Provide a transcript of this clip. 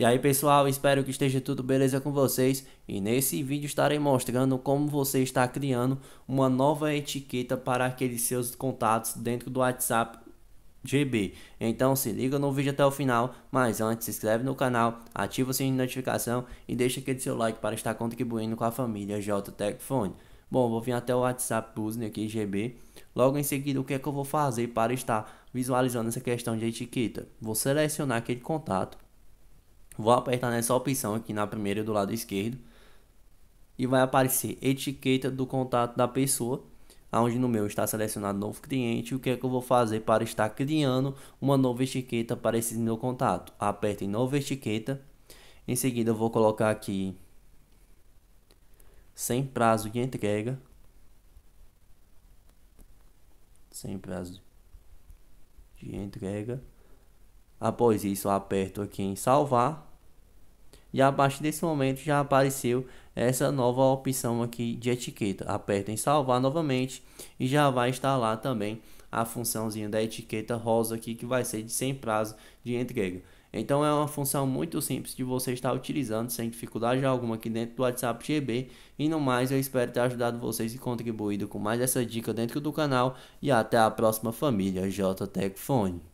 E aí pessoal, espero que esteja tudo beleza com vocês e nesse vídeo estarei mostrando como você está criando uma nova etiqueta para aqueles seus contatos dentro do WhatsApp GB. Então se liga no vídeo até o final, mas antes se inscreve no canal, ativa o sininho de notificação e deixa aquele seu like para estar contribuindo com a família Jtechfone. Bom, vou vir até o WhatsApp Business aqui GB. Logo em seguida, o que é que eu vou fazer para estar visualizando essa questão de etiqueta? Vou selecionar aquele contato Vou apertar nessa opção aqui na primeira do lado esquerdo. E vai aparecer etiqueta do contato da pessoa. Onde no meu está selecionado novo cliente. O que é que eu vou fazer para estar criando uma nova etiqueta para esse meu contato? Aperto em nova etiqueta. Em seguida eu vou colocar aqui sem prazo de entrega. Sem prazo de entrega. Após isso, aperto aqui em salvar. E a partir desse momento já apareceu essa nova opção aqui de etiqueta. Aperta em salvar novamente e já vai estar lá também a funçãozinha da etiqueta rosa aqui que vai ser de sem prazo de entrega. Então é uma função muito simples de você estar utilizando sem dificuldade alguma aqui dentro do WhatsApp GB. E no mais, eu espero ter ajudado vocês e contribuído com mais essa dica dentro do canal. E até a próxima família JTEC